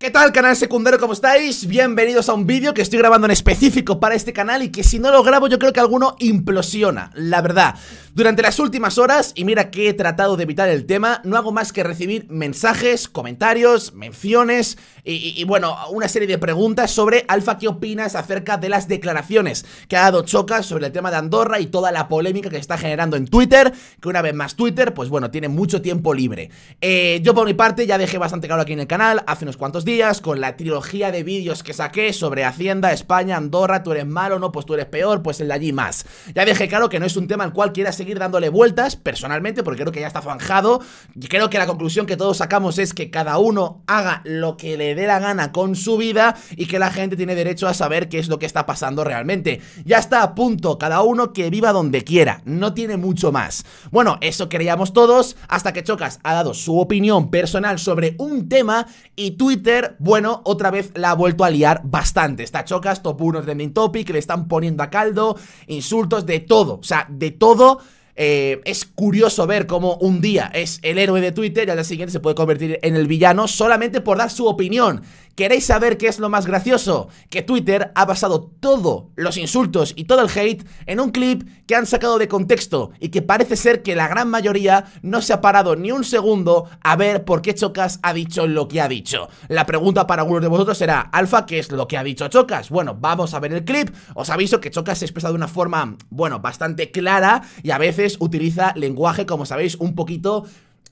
¿Qué tal canal secundario? ¿Cómo estáis? Bienvenidos a un vídeo que estoy grabando en específico para este canal y que si no lo grabo yo creo que alguno implosiona, la verdad. Durante las últimas horas, y mira que he tratado de evitar el tema, no hago más que recibir mensajes, comentarios, menciones y, bueno, una serie de preguntas sobre Alfa qué opinas acerca de las declaraciones que ha dado Choca sobre el tema de Andorra y toda la polémica que se está generando en Twitter, que una vez más Twitter, pues bueno, tiene mucho tiempo libre. Eh, yo por mi parte ya dejé bastante claro aquí en el canal hace unos cuantos días con la trilogía de vídeos que saqué sobre Hacienda, España, Andorra, tú eres malo, no, pues tú eres peor, pues el de allí más. Ya dejé claro que no es un tema al cual quiera seguir dándole vueltas, personalmente, porque creo que ya está zanjado. Y creo que la conclusión que todos sacamos es que cada uno haga lo que le dé la gana con su vida y que la gente tiene derecho a saber qué es lo que está pasando realmente. Ya está a punto, cada uno que viva donde quiera, no tiene mucho más. Bueno, eso creíamos todos, hasta que Chocas ha dado su opinión personal sobre un tema y Twitter bueno, otra vez la ha vuelto a liar bastante. Está chocas, top 1 trending que le están poniendo a caldo, insultos, de todo. O sea, de todo. Eh, es curioso ver cómo un día es el héroe de Twitter y al día siguiente se puede convertir en el villano solamente por dar su opinión. ¿Queréis saber qué es lo más gracioso? Que Twitter ha basado todos los insultos y todo el hate en un clip que han sacado de contexto y que parece ser que la gran mayoría no se ha parado ni un segundo a ver por qué Chocas ha dicho lo que ha dicho. La pregunta para algunos de vosotros será, Alfa, ¿qué es lo que ha dicho Chocas? Bueno, vamos a ver el clip. Os aviso que Chocas se expresa de una forma, bueno, bastante clara y a veces utiliza lenguaje, como sabéis, un poquito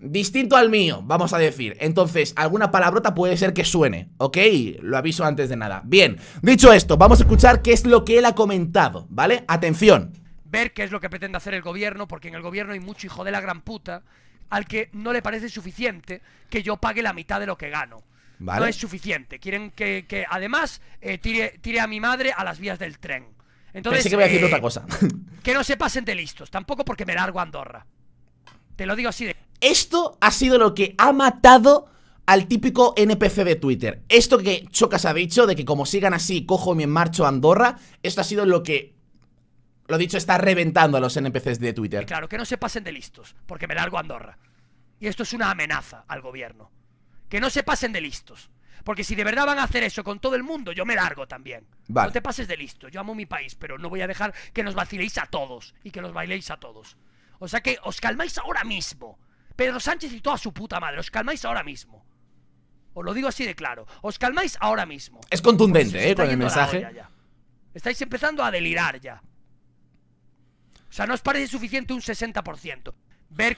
distinto al mío, vamos a decir. Entonces, alguna palabrota puede ser que suene, ¿ok? Lo aviso antes de nada. Bien, dicho esto, vamos a escuchar qué es lo que él ha comentado, ¿vale? Atención. Ver qué es lo que pretende hacer el gobierno, porque en el gobierno hay mucho hijo de la gran puta al que no le parece suficiente que yo pague la mitad de lo que gano. No es suficiente. Quieren que, además eh, tire, a mi madre a las vías del tren. Entonces, Pensé que voy a decir eh, otra cosa. que no se pasen de listos, tampoco porque me largo Andorra. Te lo digo así de... Esto ha sido lo que ha matado al típico NPC de Twitter. Esto que Chocas ha dicho, de que como sigan así, cojo mi en marcho a Andorra, esto ha sido lo que, lo dicho, está reventando a los NPCs de Twitter. claro, que no se pasen de listos, porque me largo a Andorra. Y esto es una amenaza al gobierno. Que no se pasen de listos. Porque si de verdad van a hacer eso con todo el mundo, yo me largo también. No te pases de listo. Yo amo mi país, pero no voy a dejar que nos vaciléis a todos y que nos bailéis a todos. O sea que os calmáis ahora mismo Pedro Sánchez y toda su puta madre. Os calmáis ahora mismo. Os lo digo así de claro. Os calmáis ahora mismo. Es contundente, ¿eh? Con el mensaje. Estáis empezando a delirar ya. O sea, no os parece suficiente un 60%. Ver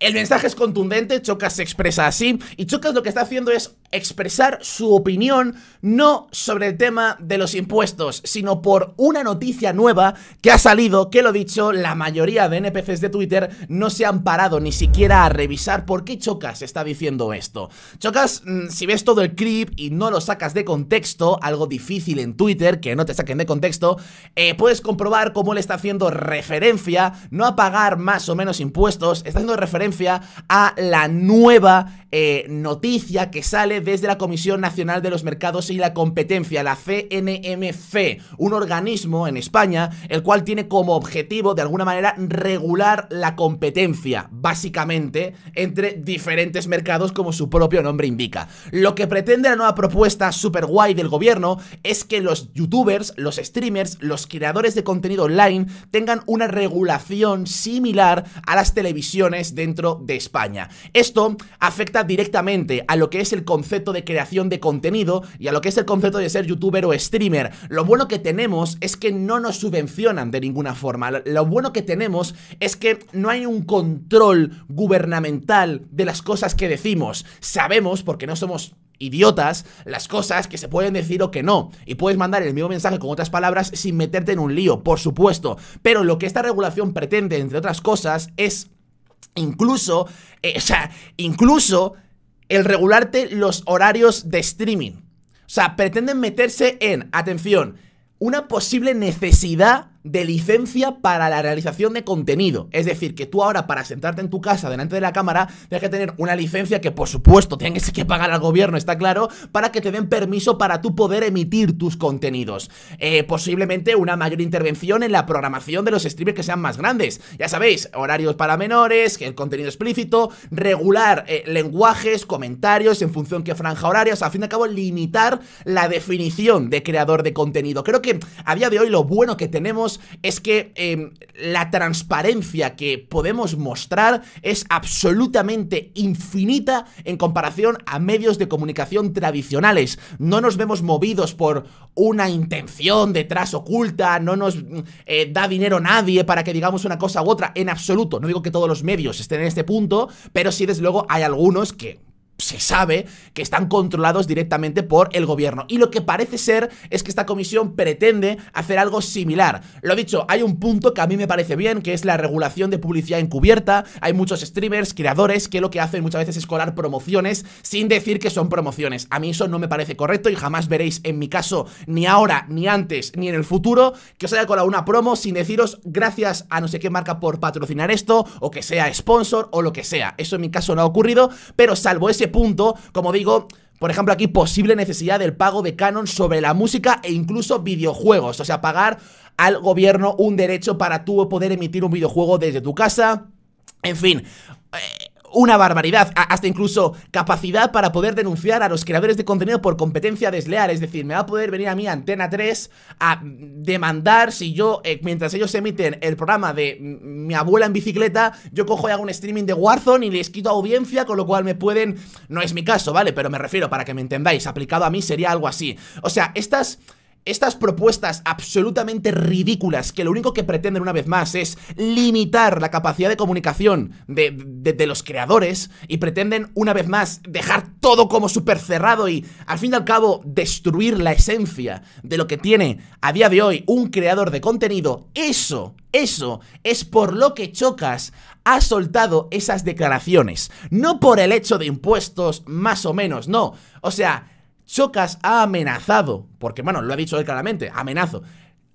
el mensaje es contundente, Chocas se expresa así y Chocas lo que está haciendo es expresar su opinión no sobre el tema de los impuestos, sino por una noticia nueva que ha salido, que lo dicho, la mayoría de NPCs de Twitter no se han parado ni siquiera a revisar por qué Chocas está diciendo esto. Chocas, mm, si ves todo el clip y no lo sacas de contexto, algo difícil en Twitter, que no te saquen de contexto, eh, puedes comprobar cómo le está haciendo referencia, no a pagar más o menos impuestos, está haciendo referencia a la nueva eh, noticia que sale desde la Comisión Nacional de los Mercados y la Competencia, la CNMC, un organismo en España el cual tiene como objetivo de alguna manera regular la competencia, básicamente, entre diferentes mercados como su propio nombre indica. Lo que pretende la nueva propuesta super guay del gobierno es que los youtubers, los streamers, los creadores de contenido online tengan una regulación similar a las televisiones dentro de España. Esto afecta directamente a lo que es el concepto de creación de contenido y a lo que es el concepto de ser youtuber o streamer. Lo bueno que tenemos es que no nos subvencionan de ninguna forma. Lo bueno que tenemos es que no hay un control gubernamental de las cosas que decimos. Sabemos, porque no somos idiotas las cosas que se pueden decir o que no. Y puedes mandar el mismo mensaje con otras palabras sin meterte en un lío, por supuesto. Pero lo que esta regulación pretende, entre otras cosas, es Incluso, eh, o sea, incluso el regularte los horarios de streaming. O sea, pretenden meterse en, atención, una posible necesidad de licencia para la realización de contenido. Es decir, que tú ahora para sentarte en tu casa delante de la cámara tienes que tener una licencia que por supuesto tienes que pagar al gobierno, está claro, para que te den permiso para tú poder emitir tus contenidos. Eh, posiblemente una mayor intervención en la programación de los streamers que sean más grandes. Ya sabéis, horarios para menores, el contenido explícito, regular eh, lenguajes, comentarios en función que franja horaria, o sea, a fin de cabo limitar la definición de creador de contenido. Creo que a día de hoy lo bueno que tenemos es que em, la transparencia que podemos mostrar es absolutamente infinita en comparación a medios de comunicación tradicionales. No nos vemos movidos por una intención detrás oculta, no nos eh, da dinero nadie para que digamos una cosa u otra, en absoluto. No digo que todos los medios estén en este punto, pero sí desde luego hay algunos que se sabe que están controlados directamente por el gobierno. Y lo que parece ser es que esta comisión pretende hacer algo similar. Lo dicho, hay un punto que a mí me parece bien, que es la regulación de publicidad encubierta. Hay muchos streamers, creadores, que lo que hacen muchas veces es colar promociones sin decir que son promociones. A mí eso no me parece correcto y jamás veréis en mi caso, ni ahora, ni antes, ni en el futuro, que os haya colado una promo sin deciros gracias a no sé qué marca por patrocinar esto, o que sea sponsor, o lo que sea. Eso en mi caso no ha ocurrido, pero salvo ese punto, como digo, por ejemplo, aquí posible necesidad del pago de canon sobre la música e incluso videojuegos. O sea, pagar al gobierno un derecho para tú poder emitir un videojuego desde tu casa. En fin, eh, una barbaridad, hasta incluso capacidad para poder denunciar a los creadores de contenido por competencia desleal, es decir, me va a poder venir a mi Antena 3 a demandar si yo, eh, mientras ellos emiten el programa de mi abuela en bicicleta, yo cojo y hago un streaming de Warzone y les quito audiencia, con lo cual me pueden, no es mi caso, ¿vale? Pero me refiero, para que me entendáis, aplicado a mí sería algo así. O sea, estas... Estas propuestas absolutamente ridículas que lo único que pretenden una vez más es limitar la capacidad de comunicación de, los creadores y pretenden una vez más dejar todo como súper cerrado y al fin y al cabo destruir la esencia de lo que tiene a día de hoy un creador de contenido, eso, eso es por lo que Chocas ha soltado esas declaraciones. No por el hecho de impuestos más o menos, no. O sea... Chocas ha amenazado, porque bueno, lo ha dicho él claramente, amenazo,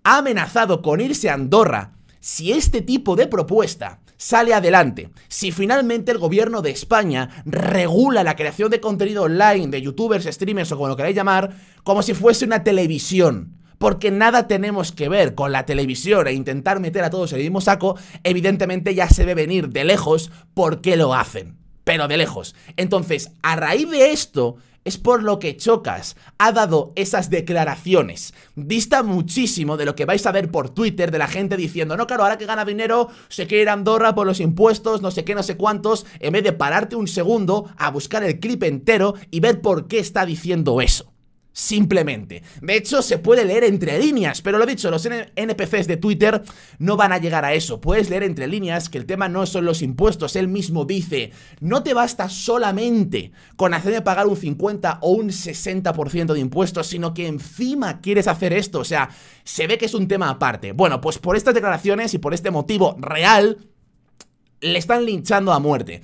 ha amenazado con irse a Andorra si este tipo de propuesta sale adelante, si finalmente el gobierno de España regula la creación de contenido online de youtubers, streamers o como lo queráis llamar, como si fuese una televisión. Porque nada tenemos que ver con la televisión e intentar meter a todos en el mismo saco, evidentemente ya se ve venir de lejos porque lo hacen. Pero de lejos. Entonces, a raíz de esto, es por lo que Chocas ha dado esas declaraciones. Dista muchísimo de lo que vais a ver por Twitter de la gente diciendo, no, claro, ahora que gana dinero, se quiere ir a Andorra por los impuestos, no sé qué, no sé cuántos, en vez de pararte un segundo a buscar el clip entero y ver por qué está diciendo eso. Simplemente. De hecho, se puede leer entre líneas, pero lo dicho, los NPCs de Twitter no van a llegar a eso. Puedes leer entre líneas que el tema no son los impuestos. Él mismo dice, no te basta solamente con hacerme pagar un 50 o un 60% de impuestos, sino que encima quieres hacer esto. O sea, se ve que es un tema aparte. Bueno, pues por estas declaraciones y por este motivo real, le están linchando a muerte.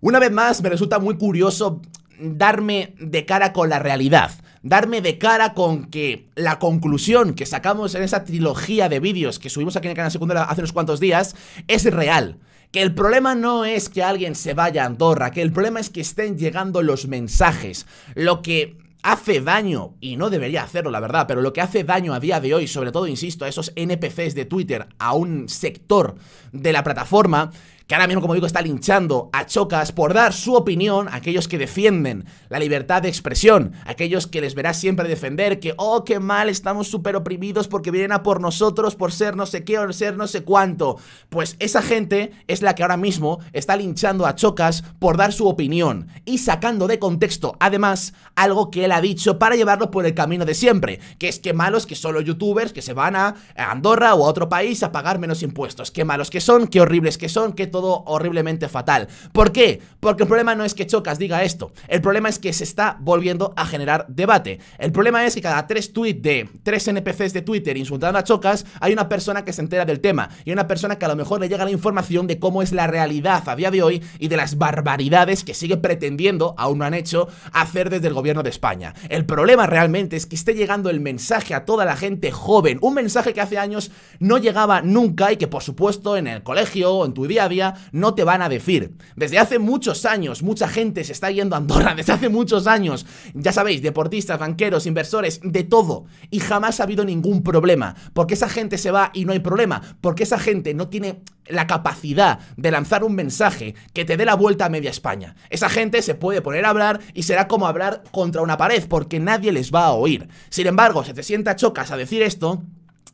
Una vez más, me resulta muy curioso darme de cara con la realidad darme de cara con que la conclusión que sacamos en esa trilogía de vídeos que subimos aquí en el canal secundario hace unos cuantos días es real. Que el problema no es que alguien se vaya a Andorra, que el problema es que estén llegando los mensajes. Lo que hace daño, y no debería hacerlo la verdad, pero lo que hace daño a día de hoy, sobre todo, insisto, a esos NPCs de Twitter, a un sector de la plataforma, que ahora mismo, como digo, está linchando a Chocas por dar su opinión a aquellos que defienden la libertad de expresión, aquellos que les verá siempre defender que, oh, qué mal, estamos súper oprimidos porque vienen a por nosotros por ser no sé qué o ser no sé cuánto. Pues esa gente es la que ahora mismo está linchando a Chocas por dar su opinión y sacando de contexto, además, algo que él ha dicho para llevarlo por el camino de siempre, que es que malos que son los youtubers que se van a Andorra o a otro país a pagar menos impuestos, qué malos que son, qué horribles que son, qué horriblemente fatal. ¿Por qué? Porque el problema no es que Chocas diga esto, el problema es que se está volviendo a generar debate. El problema es que cada tres tweets de tres NPCs de Twitter insultando a Chocas, hay una persona que se entera del tema y una persona que a lo mejor le llega la información de cómo es la realidad a día de hoy y de las barbaridades que sigue pretendiendo, aún no han hecho, hacer desde el gobierno de España. El problema realmente es que esté llegando el mensaje a toda la gente joven, un mensaje que hace años no llegaba nunca y que por supuesto en el colegio o en tu día a día no te van a decir. Desde hace muchos años, mucha gente se está yendo a Andorra, desde hace muchos años. Ya sabéis, deportistas, banqueros, inversores, de todo. Y jamás ha habido ningún problema. Porque esa gente se va y no hay problema. Porque esa gente no tiene la capacidad de lanzar un mensaje que te dé la vuelta a media España. Esa gente se puede poner a hablar y será como hablar contra una pared, porque nadie les va a oír. Sin embargo, se te sienta chocas a decir esto,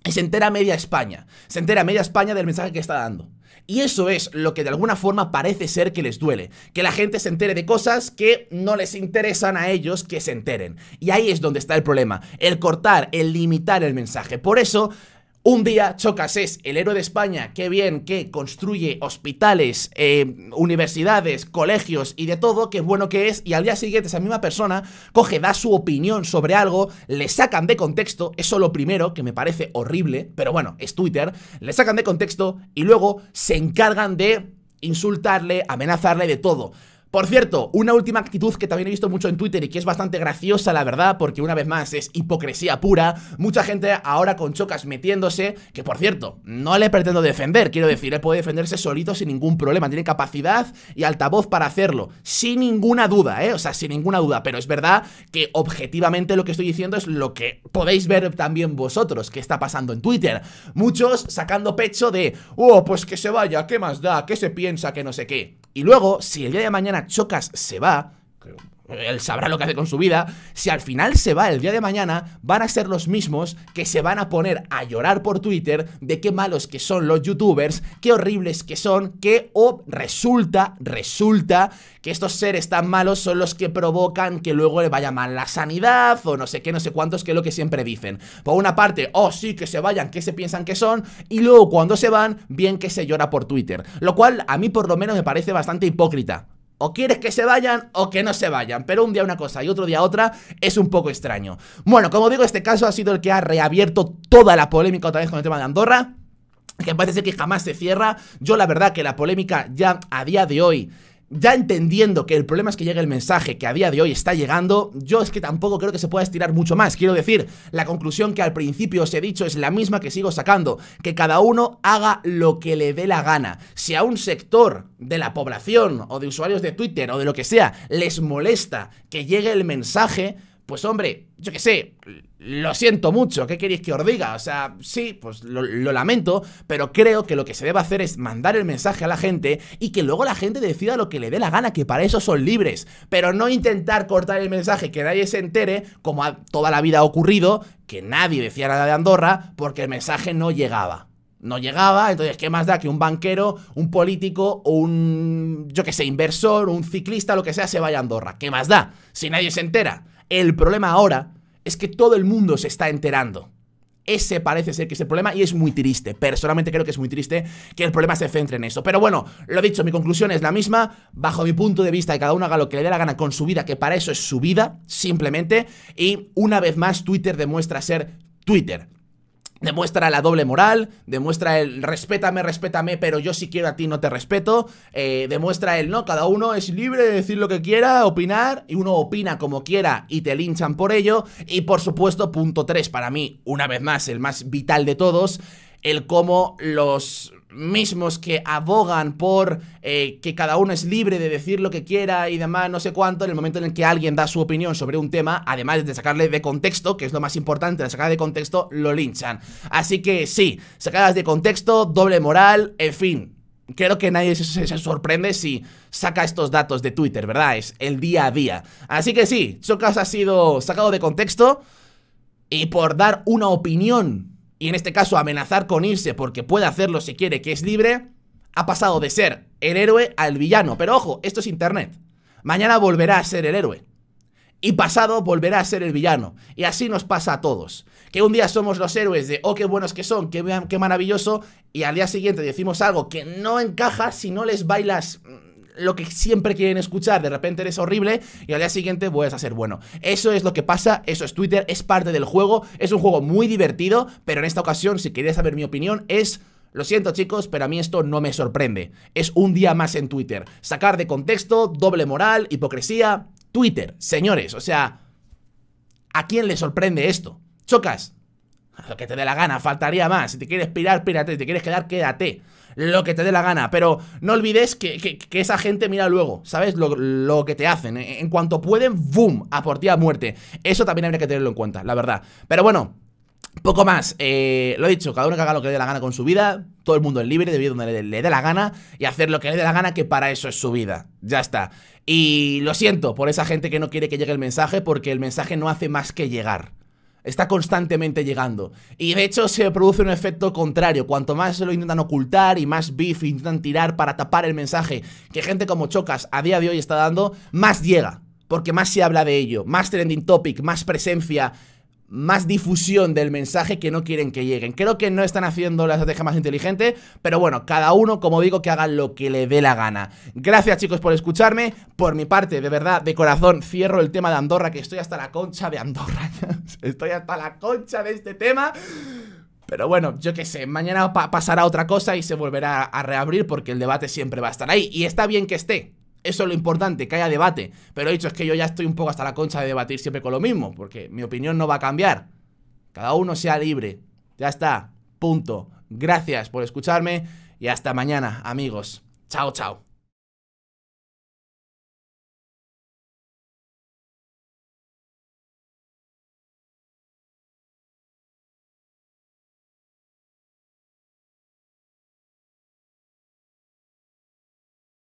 y se entera media España. Se entera media España del mensaje que está dando. Y eso es lo que de alguna forma parece ser que les duele, que la gente se entere de cosas que no les interesan a ellos que se enteren. Y ahí es donde está el problema, el cortar, el limitar el mensaje. Por eso un día Chocas es el héroe de España, qué bien que construye hospitales, eh, universidades, colegios y de todo, qué bueno que es, y al día siguiente esa misma persona coge, da su opinión sobre algo, le sacan de contexto, eso lo primero, que me parece horrible, pero bueno, es Twitter, le sacan de contexto y luego se encargan de insultarle, amenazarle de todo. Por cierto, una última actitud que también he visto mucho en Twitter y que es bastante graciosa, la verdad, porque una vez más es hipocresía pura. Mucha gente ahora con chocas metiéndose, que por cierto, no le pretendo defender, quiero decir, él eh, puede defenderse solito sin ningún problema, tiene capacidad y altavoz para hacerlo, sin ninguna duda, ¿eh? O sea, sin ninguna duda, pero es verdad que objetivamente lo que estoy diciendo es lo que podéis ver también vosotros, que está pasando en Twitter. Muchos sacando pecho de, oh, pues que se vaya, ¿qué más da? ¿Qué se piensa? Que no sé qué. Y luego, si el día de mañana Chocas se va, creo él sabrá lo que hace con su vida, si al final se va el día de mañana, van a ser los mismos que se van a poner a llorar por Twitter de qué malos que son los youtubers, qué horribles que son, que o resulta, resulta que estos seres tan malos son los que provocan que luego le vaya mal la sanidad o no sé qué, no sé cuántos, que es lo que siempre dicen. Por una parte, oh sí, que se vayan, que se piensan que son, y luego cuando se van, bien que se llora por Twitter. Lo cual a mí por lo menos me parece bastante hipócrita. O quieres que se vayan o que no se vayan. Pero un día una cosa y otro día otra es un poco extraño. Bueno, como digo, este caso ha sido el que ha reabierto toda la polémica otra vez con el tema de Andorra. Que parece que jamás se cierra. Yo la verdad que la polémica ya a día de hoy ya entendiendo que el problema es que llegue el mensaje que a día de hoy está llegando, yo es que tampoco creo que se pueda estirar mucho más. Quiero decir, la conclusión que al principio os he dicho es la misma que sigo sacando, que cada uno haga lo que le dé la gana. Si a un sector de la población o de usuarios de Twitter o de lo que sea les molesta que llegue el mensaje, pues hombre, yo qué sé, lo siento mucho, ¿qué queréis que os diga? O sea, sí, pues lo, lamento, pero creo que lo que se debe hacer es mandar el mensaje a la gente y que luego la gente decida lo que le dé la gana, que para eso son libres, pero no intentar cortar el mensaje, que nadie se entere, como a toda la vida ha ocurrido, que nadie decía nada de Andorra porque el mensaje no llegaba no llegaba, entonces qué más da que un banquero, un político o un, yo qué sé, inversor, un ciclista, lo que sea, se vaya a Andorra. ¿Qué más da? Si nadie se entera. El problema ahora es que todo el mundo se está enterando. Ese parece ser que es el problema y es muy triste. Personalmente creo que es muy triste que el problema se centre en eso. Pero bueno, lo dicho, mi conclusión es la misma. Bajo mi punto de vista, cada uno haga lo que le dé la gana con su vida, que para eso es su vida, simplemente. Y una vez más, Twitter demuestra ser Twitter. Demuestra la doble moral, demuestra el respétame, respétame, pero yo si quiero a ti no te respeto. Eh, demuestra el no, cada uno es libre de decir lo que quiera, opinar, y uno opina como quiera y te linchan por ello. Y por supuesto, punto 3, para mí, una vez más, el más vital de todos, el cómo los mismos que abogan por eh, que cada uno es libre de decir lo que quiera y demás, no sé cuánto, en el momento en el que alguien da su opinión sobre un tema, además de sacarle de contexto, que es lo más importante, la sacada de contexto, lo linchan. Así que sí, sacadas de contexto, doble moral, en fin. Creo que nadie se, sorprende si saca estos datos de Twitter, ¿verdad? Es el día a día. Así que sí, Chocas ha sido sacado de contexto y por dar una opinión y en este caso amenazar con irse porque puede hacerlo si quiere que es libre, ha pasado de ser el héroe al villano. Pero ojo, esto es Internet. Mañana volverá a ser el héroe. Y pasado volverá a ser el villano. Y así nos pasa a todos. Que un día somos los héroes de, oh, qué buenos que son, qué, qué maravilloso. Y al día siguiente decimos algo que no encaja si no les bailas mm, lo que siempre quieren escuchar. De repente eres horrible y al día siguiente vuelves a ser bueno. Eso es lo que pasa, eso es Twitter, es parte del juego, es un juego muy divertido, pero en esta ocasión, si queréis saber mi opinión, es... Lo siento chicos, pero a mí esto no me sorprende. Es un día más en Twitter. Sacar de contexto, doble moral, hipocresía. Twitter, señores, o sea... ¿A quién le sorprende esto? Chocas. Lo que te dé la gana, faltaría más. Si te quieres pirar, pírate. Si te quieres quedar, quédate lo que te dé la gana. Pero no olvides que, esa gente mira luego, ¿sabes? Lo, que te hacen. En cuanto pueden, ¡boom! A por ti a muerte. Eso también habría que tenerlo en cuenta, la verdad. Pero bueno, poco más. Eh, lo he dicho, cada uno que haga lo que le dé la gana con su vida. Todo el mundo es libre de vivir donde le dé la gana y hacer lo que le dé la gana, que para eso es su vida. Ya está. Y lo siento por esa gente que no quiere que llegue el mensaje, porque el mensaje no hace más que llegar. Está constantemente llegando. Y de hecho se produce un efecto contrario. Cuanto más se lo intentan ocultar y más beef intentan tirar para tapar el mensaje que gente como Chocas a día de hoy está dando, más llega. Porque más se habla de ello. Más trending topic, más presencia, más difusión del mensaje que no quieren que lleguen. Creo que no están haciendo la estrategia más inteligente, pero bueno, cada uno, como digo, que haga lo que le dé la gana. Gracias chicos por escucharme. Por mi parte, de verdad, de corazón, cierro el tema de Andorra, que estoy hasta la concha de Andorra. estoy hasta la concha de este tema. Pero bueno, yo qué sé, mañana pasará otra cosa y se volverá a reabrir porque el debate siempre va a estar ahí. Y está bien que esté, eso es lo importante, que haya debate. Pero he dicho, es que yo ya estoy un poco hasta la concha de debatir siempre con lo mismo, porque mi opinión no va a cambiar. Cada uno sea libre. Ya está. Punto. Gracias por escucharme y hasta mañana, amigos. Chao, chao.